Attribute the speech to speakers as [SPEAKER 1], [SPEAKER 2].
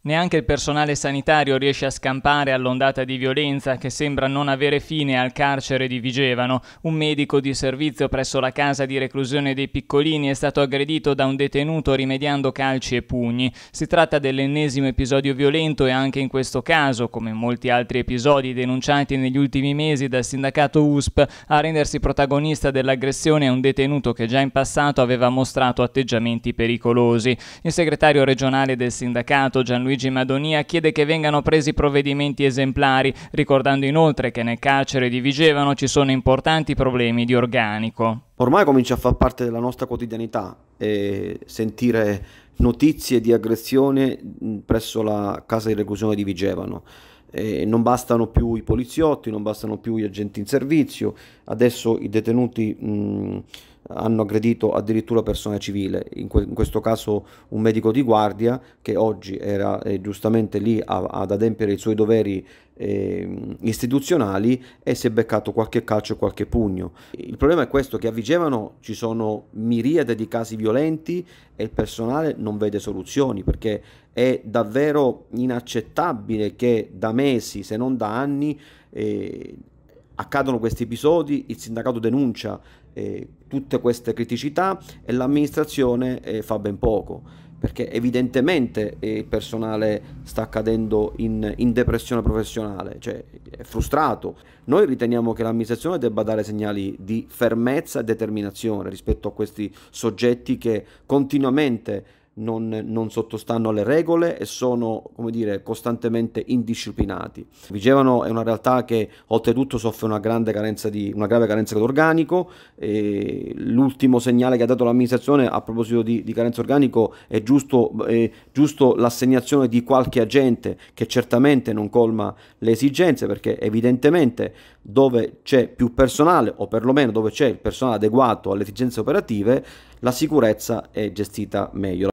[SPEAKER 1] Neanche il personale sanitario riesce a scampare all'ondata di violenza che sembra non avere fine al carcere di Vigevano. Un medico di servizio presso la casa di reclusione dei piccolini è stato aggredito da un detenuto rimediando calci e pugni. Si tratta dell'ennesimo episodio violento e anche in questo caso, come in molti altri episodi denunciati negli ultimi mesi dal sindacato USP, a rendersi protagonista dell'aggressione a un detenuto che già in passato aveva mostrato atteggiamenti pericolosi. Il segretario regionale del sindacato Gianluca Luigi Madonia chiede che vengano presi provvedimenti esemplari, ricordando inoltre che nel carcere di Vigevano ci sono importanti problemi di organico. Ormai
[SPEAKER 2] comincia a far parte della nostra quotidianità e eh, sentire notizie di aggressione mm, presso la casa di reclusione di Vigevano. Eh, non bastano più i poliziotti, non bastano più gli agenti in servizio, adesso i detenuti mh, mm, hanno aggredito addirittura persone civile, in, que in, questo caso un medico di guardia che oggi era eh, giustamente lì a, ad adempiere i suoi doveri eh, istituzionali e si è beccato qualche calcio e qualche pugno. Il problema è questo, che a Vigevano ci sono miriade di casi violenti e il personale non vede soluzioni perché è davvero inaccettabile che da mesi, se non da anni, eh, accadono questi episodi, il sindacato denuncia eh, tutte queste criticità e l'amministrazione eh, fa ben poco perché evidentemente eh, il personale sta cadendo in, in, depressione professionale, cioè è frustrato. Noi riteniamo che l'amministrazione debba dare segnali di fermezza e determinazione rispetto a questi soggetti che continuamente non, non, sottostanno alle regole e sono, come dire, costantemente indisciplinati. Vigevano è una realtà che oltretutto soffre una, grande carenza di, una grave carenza di organico. l'ultimo segnale che ha dato l'amministrazione a proposito di, di carenza organico è giusto, è giusto l'assegnazione di qualche agente che certamente non colma le esigenze perché evidentemente dove c'è più personale o perlomeno dove c'è il personale adeguato alle esigenze operative la sicurezza è gestita meglio.